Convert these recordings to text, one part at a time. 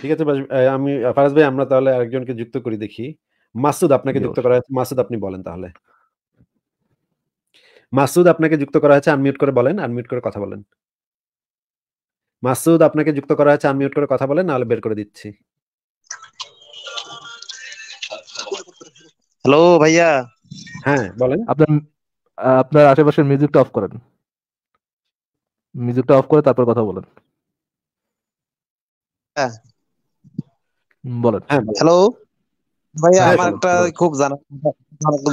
ঠিক আছে আমি ফারাজ ভাই আমরা তাহলে আরেকজনকে যুক্ত করি দেখি মাসুদ আপনাকে যুক্ত করা হয়েছে মাসুদ আপনি বলেন তাহলে মাসুদ আপনাকে যুক্ত করা হয়েছে আনমিউট করে বলেন আনমিউট করে কথা বলেন মাসুদ আপনাকে যুক্ত করা হয়েছে আনমিউট করে কথা বলেন নাহলে বের করে দিচ্ছি হ্যালো ভাইয়া হ্যাঁ বলেন আপনার আপনার আশেপাশের মিউজিকটা অফ করেন মিউজিকটা অফ করে তারপর কথা বলেন হ্যাঁ। বলেন হ্যালো ভাইয়া হ্যাঁ, আমার একটা খুব জানা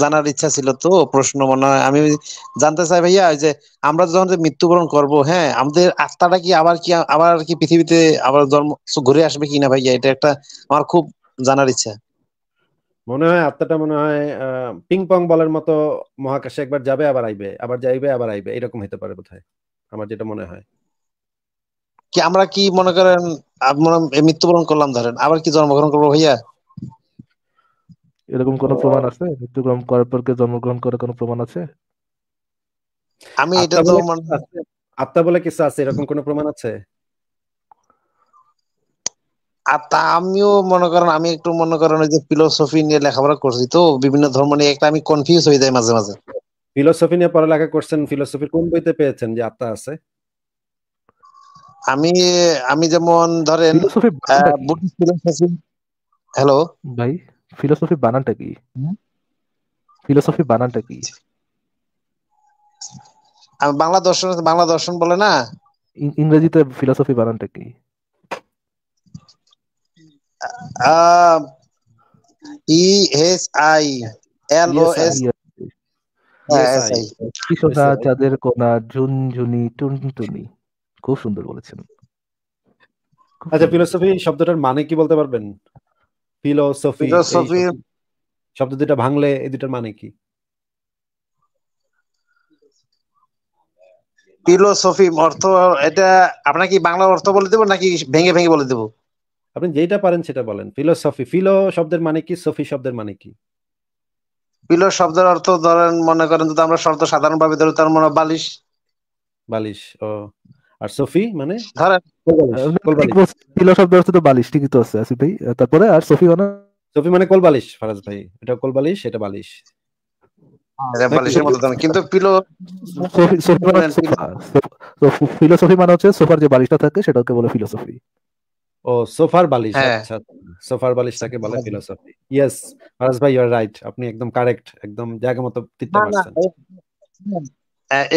জানার ইচ্ছা ছিল তো প্রশ্ন মনে হয় আমি জানতে চাই ভাইয়া যে আমরা যখন মৃত্যুবরণ করব হ্যাঁ আমাদের আত্মাটা কি আবার কি আবার কি পৃথিবীতে আবার জন্ম ঘুরে আসবে কি না ভাইয়া এটা একটা আমার খুব জানার ইচ্ছা মনে হয় আত্মাটা মনে হয় পিং পং বলের মতো মহাকাশে একবার যাবে আবার আইবে আবার যাইবে আবার আইবে এরকম হতে পারে বোধহয় আমার যেটা মনে হয় কি আমরা কি মনে করেন মৃত্যুবরণ করলাম ধরেন আবার কি জন্মগ্রহণ করবো ভাইয়া এরকম কোন প্রমাণ আছে মৃত্যুগ্রহণ করার পর কে জন্মগ্রহণ করার কোন প্রমাণ আছে আমি এটা তো আত্মা বলে কিছু আছে এরকম কোন প্রমাণ আছে আত্মা আমিও মনে করেন আমি একটু মনে করেন যে ফিলোসফি নিয়ে লেখাপড়া করছি তো বিভিন্ন ধর্ম নিয়ে একটা আমি কনফিউজ হয়ে যাই মাঝে মাঝে ফিলোসফি নিয়ে পড়ালেখা করছেন ফিলোসফির কোন বইতে পেয়েছেন যে আত্মা আছে আমি আমি যেমন ধরেন হ্যাঁ, হ্যালো ভাই ফিলোসফি বানানটা কি ফিলোসফি বানানটা কি বাংলা দর্শন বাংলা দর্শন বলে না ইংরেজিতে ফিলোসফি বানানটা কি E S I L O S Krishna চাঁদের কোনা ঝুনঝুনি টুনটুনি খুব সুন্দর বলেছেন আচ্ছা ফিলোসফি শব্দটার মানে কি বলতে পারবেন ফিলোসফি শব্দ দুটা ভাঙলে এই দুটার মানে কি ফিলোসফি অর্থ এটা বাংলা অর্থ বলে নাকি ভেঙে ভেঙে বলে দেবো আপনি যেটা পারেন সেটা বলেন ফিলোসফি ফিলো শব্দের মানে কি সফি শব্দের মানে কি ফিলো শব্দের অর্থ ধরেন মনে করেন যদি আমরা শর্ত সাধারণভাবে ধরো তার মনে বালিশ বালিশ ও আর সফি মানে পিলো শব্দ হচ্ছে তো বালিশ ঠিকই তো আছে আসিফ ভাই তারপরে আর সফি মানে সফি মানে ফারাজ ভাই এটা কোলবালিশ এটা বালিশ ফিলোসফি হ্যাঁ, মানে, মানে হচ্ছে সোফার যে বালিশটা থাকে ও সোফার বালিশ হ্যাঁ। আচ্ছা। সোফার বালিশটাকে বলে ফিলোসফি ইয়েস ফারাজ ভাই রাইট আপনি একদম কারেক্ট একদম জায়গা মতো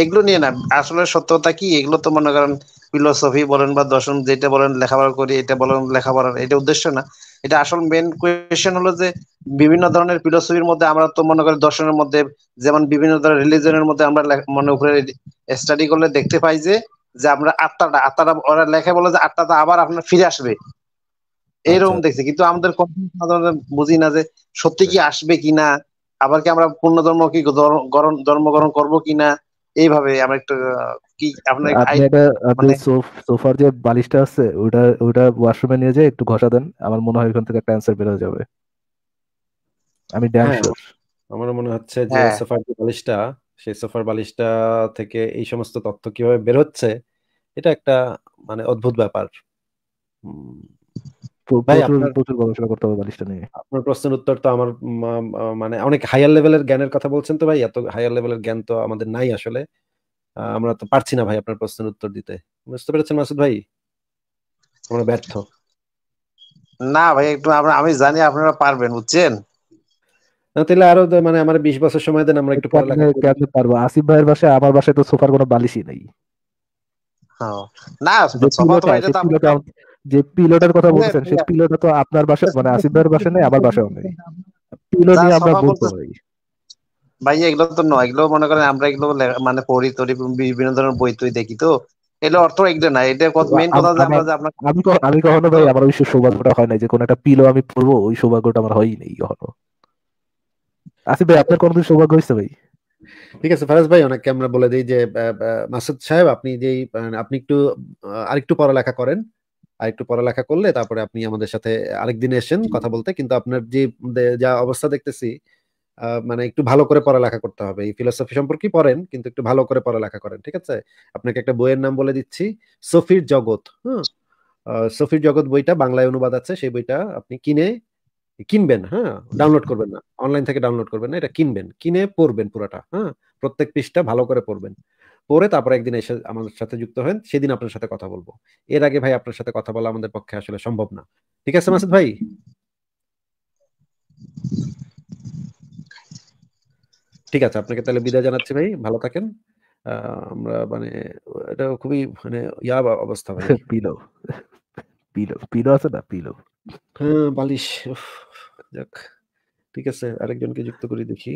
এগুলো নিয়ে না আসলে সত্যতা কি এগুলো তো মনে করেন ফিলোসফি বলেন বা দর্শন যেটা বলেন লেখাপড়া করি এটা বলেন লেখাপড়া এটা উদ্দেশ্য না এটা আসল মেন কোয়েশন হলো যে বিভিন্ন ধরনের ফিলোসফির মধ্যে আমরা তো মনে করি দর্শনের মধ্যে যেমন বিভিন্ন ধরনের রিলিজনের মধ্যে আমরা মনে উপরে স্টাডি করলে দেখতে পাই যে যে আমরা আত্মাটা আত্মাটা ওরা লেখে বলে যে আত্মাটা আবার আপনার ফিরে আসবে এইরকম আচ্ছা। দেখছি কিন্তু আমাদের বুঝি না যে সত্যি কি আসবে কিনা আবার কি আমরা পূর্ণ ধর্ম কি ধর্মগ্রহণ করবো কিনা এইভাবে আমার একটা কি আপনার আপনি মানে- সোফার যে বালিশটা আছে ওটা ওটা ওয়াশরুমে নিয়ে যাই একটু ঘষা দেন আমার মনে হয় ওখান থেকে একটা অ্যানসার বের হয়ে যাবে আমি ড্যাম আমার মনে হচ্ছে যে হ্যাঁ। সোফার যে বালিশটা সেই সোফার বালিশটা থেকে এই সমস্ত তথ্য কিভাবে বের হচ্ছে এটা একটা মানে অদ্ভুত ব্যাপার আমার মানে আমাদের নাই আসলে আমরা তো পারছি না ভাই আপনার প্রশ্নের উত্তর দিতে বুঝতে পেরেছেন মাসুদ ভাই আমরা ব্যর্থ না ভাই একটু আমি জানি আপনারা পারবেন বুঝছেন না তাহলে আরো মানে আমার বিশ বছর সময় দেন আমরা একটু পড়ালেখা পারবো আসিফ ভাইয়ের বাসায় আমার বাসায় তো সোফার কোনো বালিশই নেই না যে পিলোটার কথা হ্যাঁ, বলছেন সেই পিলোটা তো আপনার বাসা মানে আসিফ ভাইয়ের বাসা নেই আমার বাসাও নেই হ্যাঁ, হ্যাঁ। পিলো নিয়ে আমরা বলতে পারি ভাই এগুলো তো নয় এগুলো মনে করেন আমরা এগুলো মানে পড়ি তরি বিভিন্ন ধরনের বই তুই দেখি তো এগুলো অর্থ একদম না এটা কত মেইন কথা যে আমরা যে আমরা আমি আমি কখনো ভাই আমার বিশ্ব সৌভাগ্যটা হয় না যে কোন একটা পিলো আমি পড়বো ওই সৌভাগ্যটা আমার হয়ই নেই কখনো আসিফ ভাই আপনার কোনদিন সৌভাগ্য হয়েছে ভাই ঠিক আছে ফারাজ ভাই অনেককে আমরা বলে দিই যে মাসুদ সাহেব আপনি যেই মানে আপনি একটু আরেকটু পড়ালেখা করেন আর একটু পড়ালেখা করলে তারপরে আপনি আমাদের সাথে আরেক দিন এসেন কথা বলতে কিন্তু আপনার যে যা অবস্থা দেখতেছি মানে একটু ভালো করে পড়ালেখা করতে হবে এই ফিলোসফি সম্পর্কে পড়েন কিন্তু একটু ভালো করে পড়ালেখা করেন ঠিক আছে আপনাকে একটা বইয়ের নাম বলে দিচ্ছি সফির জগৎ হ্যাঁ সফির জগৎ বইটা বাংলায় অনুবাদ আছে সেই বইটা আপনি কিনে কিনবেন হ্যাঁ ডাউনলোড করবেন না অনলাইন থেকে ডাউনলোড করবেন না এটা কিনবেন কিনে পড়বেন পুরাটা হ্যাঁ প্রত্যেক পৃষ্ঠা ভালো করে পড়বেন পরে তারপরে একদিন এসে আমাদের সাথে যুক্ত হন সেদিন আপনার সাথে কথা বলবো এর আগে ভাই আপনার সাথে কথা বলা আমাদের পক্ষে আসলে সম্ভব না ঠিক আছে মাসুদ ভাই ঠিক আছে আপনাকে তাহলে বিদায় জানাচ্ছি ভাই ভালো থাকেন আমরা মানে এটা খুবই মানে ইয়া অবস্থা ভাই পিলো পিলো পিলো আছে না পিলো হ্যাঁ বালিশ যাক ঠিক আছে আরেকজনকে যুক্ত করে দেখি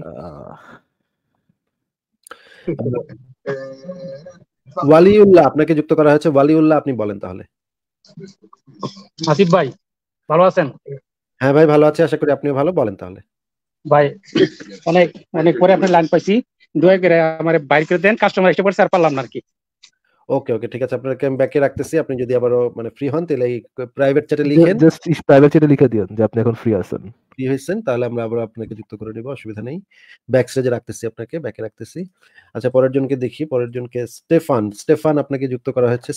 ওয়ালিউল্লাহ আপনাকে যুক্ত করা হয়েছে ওয়ালিউল্লাহ আপনি বলেন তাহলে আসিফ ভাই ভালো আছেন হ্যাঁ ভাই ভালো আছি আশা করি আপনিও ভালো বলেন তাহলে ভাই অনেক অনেক পরে আপনার লাইন পাইছি দয়া করে আমার বাইর করে দেন কাস্টমার এসে পড়ছে আর পারলাম না আর কি ওকে ওকে ঠিক আছে আপনাকে আমি ব্যাকে রাখতেছি আপনি যদি আবারও মানে ফ্রি হন তাহলে প্রাইভেট চ্যাটে লিখেন জাস্ট প্রাইভেট চ্যাটে লিখে দিন যে আপনি এখন ফ্রি আছেন ফ্রি হয়েছেন তাহলে আমরা আবার আপনাকে যুক্ত করে নেব অসুবিধা নেই ব্যাকস্টেজে রাখতেছি আপনাকে ব্যাকে রাখতেছি আচ্ছা পরের জনকে দেখি পরের জনকে স্টেফান স্টেফান আপনাকে যুক্ত করা হয়েছে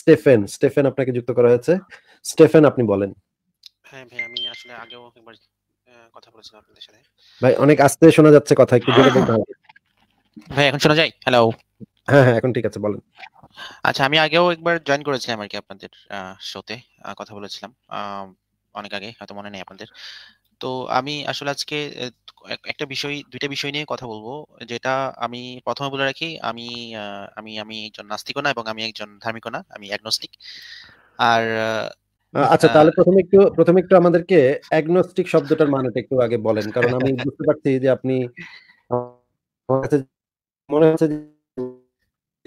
স্টেফেন স্টেফেন আপনাকে যুক্ত করা হয়েছে স্টেফেন আপনি বলেন হ্যাঁ ভাই আমি আসলে আগেও একবার কথা বলেছিলাম আপনাদের সাথে ভাই অনেক আস্তে শোনা যাচ্ছে কথা একটু জোরে বলতে হবে ভাই এখন শোনা যায় হ্যালো হ্যাঁ হ্যাঁ এখন ঠিক আছে বলেন আচ্ছা আমি আগেও একবার জয়েন করেছিলাম আর কি আপনাদের শোতে কথা বলেছিলাম অনেক আগে হয়তো মনে নেই আপনাদের তো আমি আসলে আজকে একটা বিষয় দুইটা বিষয় নিয়ে কথা বলবো যেটা আমি প্রথমে বলে রাখি আমি আমি আমি একজন নাস্তিকনা এবং আমি একজন ধার্মিকও আমি অ্যাগনস্টিক আর আচ্ছা তাহলে প্রথমে একটু প্রথমে একটু আমাদেরকে অ্যাগনস্টিক শব্দটার মানেটা একটু আগে বলেন কারণ আমি বুঝতে পারছি যে আপনি মনে হচ্ছে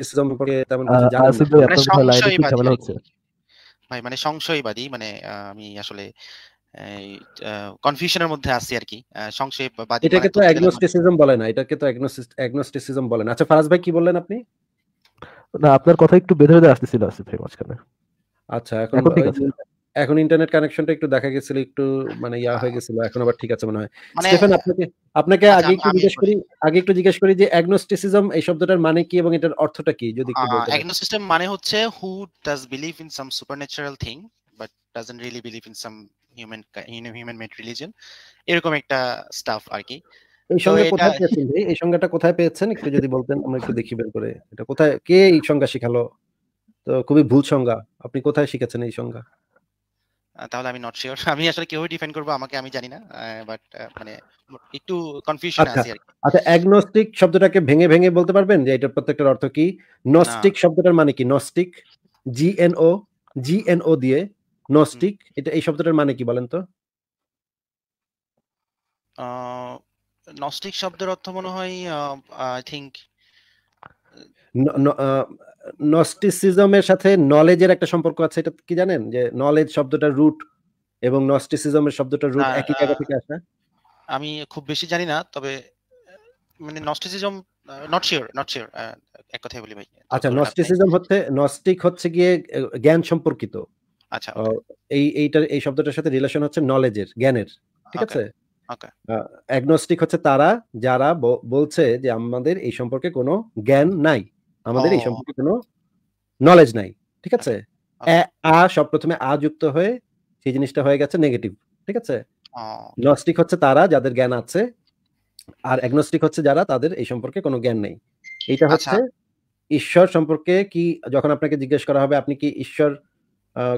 সম্পর্কে মানে তেমন ভাই মানে সংশয়বাদী মানে আমি আসলে কনফিউশনের মধ্যে আছি আর কি সংশয়বাদী এটাকে মানে তো অ্যাগনোস্টিসিজম বলে না এটাকে তো অ্যাগনোস্টিসিজম বলে না আচ্ছা ফারাজ ভাই কি বললেন আপনি না আপনার কথা একটু বেঁধে বেঁধে আসতেছিল আসিফ ভাই মাঝখানে আচ্ছা এখন ঠিক আছে এখন ইন্টারনেট কানেকশনটা একটু দেখা গেছিল একটু মানে ইয়া হয়ে গেছিল এখন আবার ঠিক আছে মনে হয় মানে স্টিফেন আপনাকে আপনাকে আচ্ছা, আগে একটু জিজ্ঞেস করি আগে একটু জিজ্ঞেস করি যে অ্যাগনোস্টিসিজম এই শব্দটার মানে কি এবং এটার অর্থটা কি যদি একটু বলতেন অ্যাগনোস্টিসিজম মানে হচ্ছে who does believe in some supernatural thing but doesn't really believe in some human in human made religion এরকম একটা স্টাফ আর কি এই সংজ্ঞা কোথায় পেয়েছেন ভাই এই সংজ্ঞাটা কোথায় পেয়েছেন একটু যদি বলতেন আমরা একটু দেখি বের করে এটা কোথায় কে এই সংজ্ঞা শিখালো তো খুবই ভুল সংজ্ঞা আপনি কোথায় শিখেছেন এই সংজ্ঞা তাহলে আমি নট শিওর আমি আসলে কিভাবে ডিফাইন করব আমাকে আমি জানি না বাট মানে একটু কনফিউশন আচ্ছা, আছে আর আচ্ছা অ্যাগনস্টিক শব্দটাকে ভেঙে ভেঙে বলতে পারবেন যে এটার প্রত্যেকটার অর্থ কি নস্টিক শব্দটার মানে কি নস্টিক G N O G N O দিয়ে নস্টিক এটা এই শব্দটার মানে কি বলেন তো নস্টিক শব্দের অর্থ মনে হয় আই থিংক নস্টিসিজমের সাথে নলেজের একটা সম্পর্ক আছে এটা কি জানেন যে নলেজ শব্দটা রুট এবং নস্টিসিজমের শব্দটা রুট হ্যাঁ, একই জায়গা হ্যাঁ। থেকে আসা আমি খুব বেশি জানি না তবে মানে gnosticism not sure not sure এক কথাই বলি ভাই আচ্ছা নস্টিসিজম হচ্ছে নস্টিক হচ্ছে গিয়ে জ্ঞান সম্পর্কিত আচ্ছা এই এইটার এই শব্দটার সাথে রিলেশন হচ্ছে নলেজের জ্ঞানের ঠিক আছে অ্যাগনস্টিক হচ্ছে তারা যারা বলছে যে আমাদের এই সম্পর্কে কোনো জ্ঞান নাই আমাদের এই সম্পর্কে কোনো নলেজ নাই ঠিক আছে আচ্ছা। আ সব প্রথমে আ যুক্ত হয়ে সেই জিনিসটা হয়ে গেছে নেগেটিভ ঠিক আছে নস্টিক হচ্ছে তারা যাদের জ্ঞান আছে আর অ্যাগনস্টিক হচ্ছে যারা তাদের এই সম্পর্কে কোনো জ্ঞান নেই এইটা আচ্ছা। হচ্ছে ঈশ্বর সম্পর্কে কি যখন আপনাকে জিজ্ঞেস করা হবে আপনি কি ঈশ্বর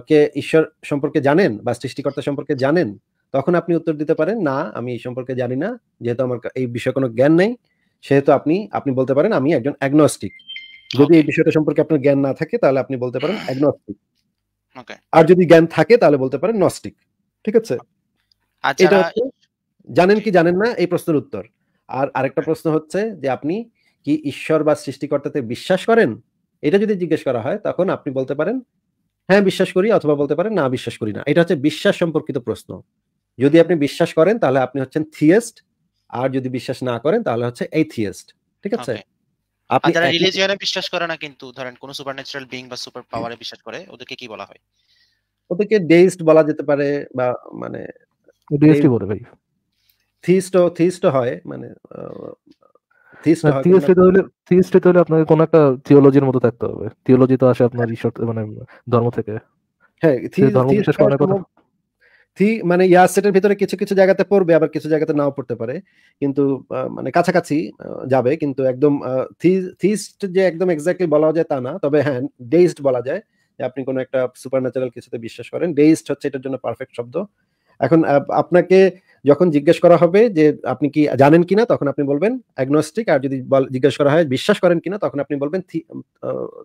কে ঈশ্বর সম্পর্কে জানেন বা সৃষ্টিকর্তা সম্পর্কে জানেন তখন আপনি উত্তর দিতে পারেন না আমি এই সম্পর্কে জানি না যেহেতু আমার এই বিষয়ে কোনো জ্ঞান নেই সেহেতু আপনি আপনি বলতে পারেন আমি একজন অ্যাগনস্টিক যদি এই বিষয়টা সম্পর্কে আপনার জ্ঞান না থাকে তাহলে আপনি বলতে পারেন অ্যাগনস্টিক আর যদি জ্ঞান থাকে তাহলে বলতে পারেন নস্টিক ঠিক আছে আচ্ছা, এটা জানেন কি জানেন না এই প্রশ্নের উত্তর আর আরেকটা প্রশ্ন হচ্ছে যে আপনি কি ঈশ্বর বা সৃষ্টিকর্তাতে বিশ্বাস করেন এটা যদি জিজ্ঞেস করা হয় তখন আপনি বলতে পারেন হ্যাঁ বিশ্বাস করি অথবা বলতে পারেন না বিশ্বাস করি না এটা হচ্ছে বিশ্বাস সম্পর্কিত প্রশ্ন যদি আপনি বিশ্বাস করেন তাহলে আপনি হচ্ছেন থিয়েস্ট আর যদি বিশ্বাস না করেন তাহলে হচ্ছে এই থিয়েস্ট ঠিক আছে আপনি যারা রিলিজিয়নে বিশ্বাস করে না কিন্তু ধরেন কোন সুপারন্যাচারাল বিং বা সুপার পাওয়ারে বিশ্বাস করে ওদেরকে কি বলা হয় ওদেরকে ডেইস্ট বলা যেতে পারে বা মানে ডেইস্টই বলে ভাই থিস্ট থিস্ট হয় মানে থিওলজির মতো থাকতে হবে থিওলজি তো আসে আপনার মানে ধর্ম থেকে হ্যাঁ ঠিক মানে সেটের ভিতরে কিছু কিছু জায়গাতে পড়বে আবার কিছু জায়গাতে নাও পড়তে পারে কিন্তু মানে কাছাকাছি যাবে কিন্তু একদম থিস্ট যে একদম এক্স্যাক্টলি বলা যায় তা না তবে হ্যাঁ ডেইসড বলা যায় যে আপনি কোনো একটা সুপার ন্যাচারাল কিছুতে বিশ্বাস করেন ডেইসড হচ্ছে এটার জন্য পারফেক্ট শব্দ এখন আপনাকে যখন জিজ্ঞেস করা হবে যে আপনি কি জানেন কিনা তখন আপনি বলবেন অ্যাগনস্টিক আর যদি জিজ্ঞেস করা হয় বিশ্বাস করেন কিনা তখন আপনি বলবেন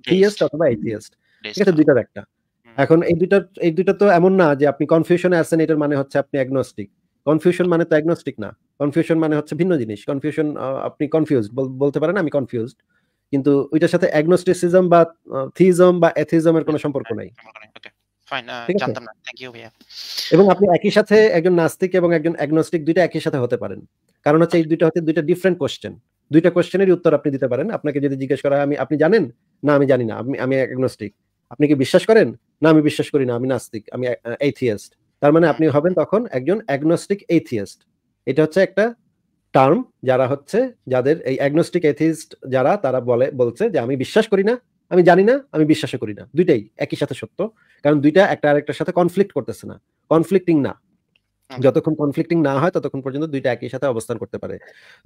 থিয়েস্ট অথবা এইথিয়েস্ট ঠিক আছে হ্যাঁ। দুইটার একটা এখন এই দুটা এই দুটা তো এমন না যে আপনি কনফিউশনে আছেন এটার মানে হচ্ছে আপনি অ্যাগনস্টিক কনফিউশন মানে তো অ্যাগনস্টিক না কনফিউশন মানে হচ্ছে ভিন্ন জিনিস কনফিউশন আপনি কনফিউজ বলতে পারেন আমি কনফিউজ কিন্তু ওইটার সাথে অ্যাগনস্টিসিজম বা থিজম বা এথিজম এর কোনো সম্পর্ক নাই uh, এবং আপনি একই সাথে একজন নাস্তিক এবং একজন অ্যাগনস্টিক দুইটা একই সাথে হতে পারেন কারণ হচ্ছে এই দুইটা হচ্ছে দুইটা ডিফারেন্ট কোশ্চেন দুইটা কোশ্চেনেরই উত্তর আপনি দিতে পারেন আপনাকে যদি জিজ্ঞেস করা হয় আমি আপনি জানেন না আমি জানি না আমি আমি অ্যাগনস্টিক আপনি কি বিশ্বাস করেন না আমি বিশ্বাস করি না আমি নাস্তিক আমি এইথিয়েস্ট তার মানে আপনি হবেন তখন একজন অ্যাগনস্টিক এইথিয়েস্ট এটা হচ্ছে একটা টার্ম যারা হচ্ছে যাদের এই অ্যাগনস্টিক এথিস্ট যারা তারা বলে বলছে যে আমি বিশ্বাস করি না আমি জানি না আমি বিশ্বাসও করি না দুইটাই একই সাথে সত্য কারণ দুইটা একটা আরেকটার সাথে কনফ্লিক্ট করতেছে না কনফ্লিক্টিং না আচ্ছা। যতক্ষণ কনফ্লিক্টিং না হয় ততক্ষণ পর্যন্ত দুইটা একই সাথে অবস্থান করতে পারে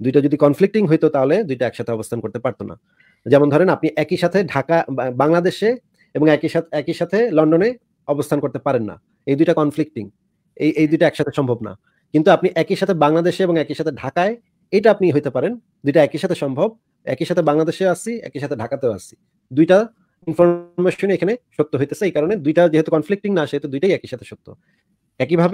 দুইটা যদি কনফ্লিক্টিং হইতো তাহলে দুইটা একসাথে অবস্থান করতে পারতো না যেমন ধরেন আপনি একই সাথে ঢাকা বাংলাদেশে এবং একই সাথে একই সাথে লন্ডনে অবস্থান করতে পারেন না এই দুইটা কনফ্লিক্টিং এই এই দুইটা একসাথে সম্ভব না কিন্তু আপনি একই সাথে বাংলাদেশে এবং একই সাথে ঢাকায় এটা আপনি হইতে পারেন দুইটা একই সাথে সম্ভব একই সাথে বাংলাদেশে আসছি একই সাথে ঢাকাতেও আসছি দুইটা ইনফরমেশন এখানে সত্য হইতেছে এই কারণে দুইটা যেহেতু কনফ্লিক্টিং না সেহেতু দুইটাই একই সাথে সত্য একইভাবে